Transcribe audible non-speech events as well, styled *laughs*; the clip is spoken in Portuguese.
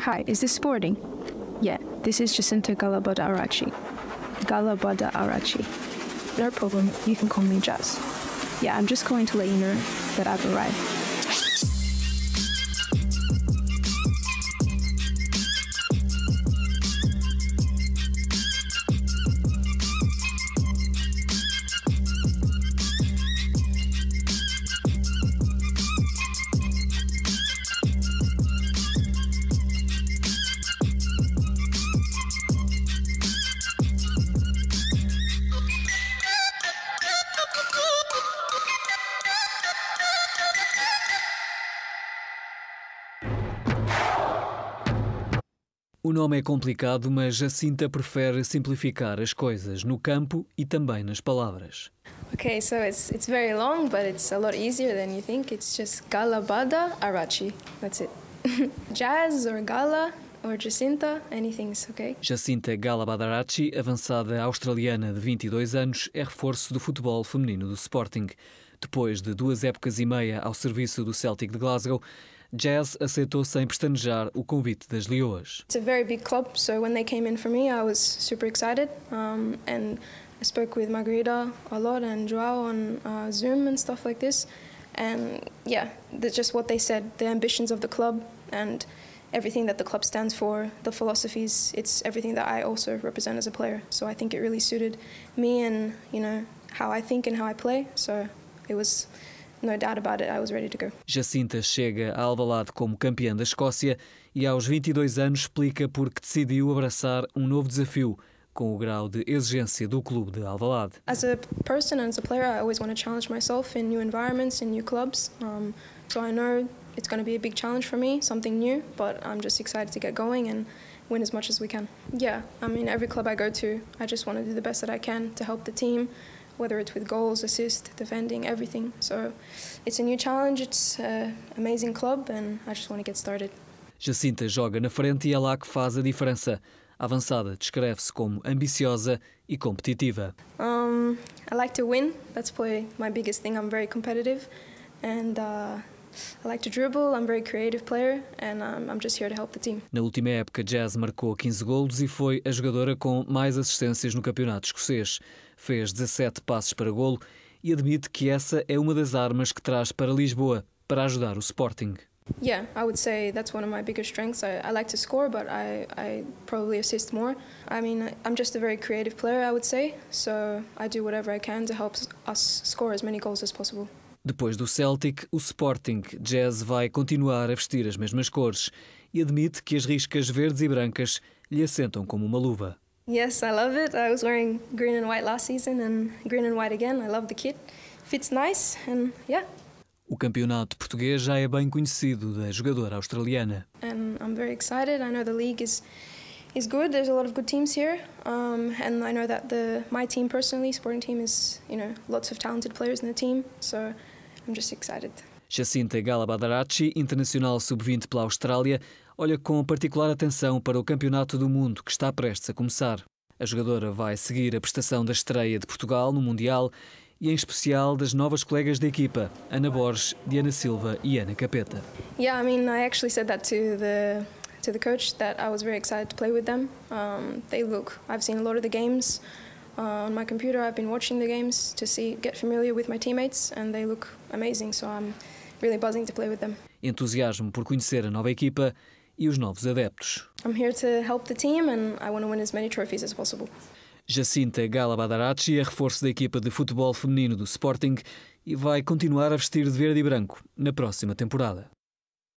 Hi, is this boarding? Yeah, this is Jacinta Galabada Arachi. Galabada Arachi. No problem, you can call me Jazz. Yeah, I'm just going to let you know that I've arrived. O nome é complicado, mas Jacinta prefere simplificar as coisas no campo e também nas palavras. Okay, so it's it's very long, but it's a lot easier than you think. It's just Galabada Arachi. That's it. *laughs* Jazz or Gala or Jacinta, anything's okay. Jacinta Galabada Arachi, avançada australiana de 22 anos, é reforço do futebol feminino do Sporting. Depois de duas épocas e meia ao serviço do Celtic de Glasgow, Jazz aceitou sem pestanejar o convite das Leoas. It's a very big club, so when they came in for me, I was super excited um, and I spoke with Margarita a lot and Joao on uh, Zoom and stuff like this. And yeah, just what they said, the ambitions of the club and everything that the club stands for, the philosophies, it's everything that I also represent as a player. So I think it really suited me and, you know, how I think and how I play. So it was no doubt about it, I was ready to go. Jacinta chega a Alvalade como campeã da Escócia e aos 22 anos explica por que decidiu abraçar um novo desafio com o grau de exigência do clube de Alvalade. As a person and as a player, I always want to challenge myself in new environments, in new clubs. Um, so I know it's going to be a big challenge for me, something new, but I'm just excited to get going and win as much as we can. Yeah, I mean every club I go to, I just want to do the best that I can to help the team. whether it's with goals, assist, defending, everything. So it's a new challenge, it's an amazing club, and I just want to get started. Jacinta joga na frente e é lá que faz a diferença. A avançada descreve-se como ambiciosa e competitiva. Um, I like to win. That's probably my biggest thing. I'm very competitive and uh, I like to dribble, I'm a very creative player and um, I'm just here to help the team. Na última época, Jazz marcou 15 golos e foi a jogadora com mais assistências no campeonato escocês. Fez 17 passes para golo e admite que essa é uma das armas que traz para Lisboa para ajudar o Sporting. Yeah, I would say that's one of my biggest strengths. I, I like to score, but I, I probably assist more. I mean, I'm just a very creative player, I would say, so I do whatever I can to help us score as many goals as possible. Depois do Celtic, o Sporting Jazz vai continuar a vestir as mesmas cores e admite que as riscas verdes e brancas lhe assentam como uma luva. Yes, I love it. I was wearing green and white last season and green and white again. I love the kit. Fits nice and yeah. O campeonato português já é bem conhecido da jogadora australiana. And I'm very excited. I know the league is is good. There's a lot of good teams here, um, and I know that the my team personally, sporting team, is you know lots of talented players in the team. So I'm just excited. Jacinta Gala Badarachi, internacional sub-20 pela Austrália, olha com particular atenção para o Campeonato do Mundo que está prestes a começar. A jogadora vai seguir a prestação da estreia de Portugal no Mundial e em especial das novas colegas da equipa, Ana Borges, Diana Silva e Ana Capeta. Yeah, I mean, I actually said that to the to the coach that I was very excited to play with them. Um, they look, I've seen a lot of the games uh, on my computer. I've been watching the games to see, get familiar with my teammates, and they look amazing. So I'm really buzzing to play with them. Entusiasmo por conhecer a nova equipa e os novos adeptos. I'm here to help the team and I want to win as many trophies as possible. Jacinta Gala Badaracci é reforço da equipa de futebol feminino do Sporting e vai continuar a vestir de verde e branco na próxima temporada.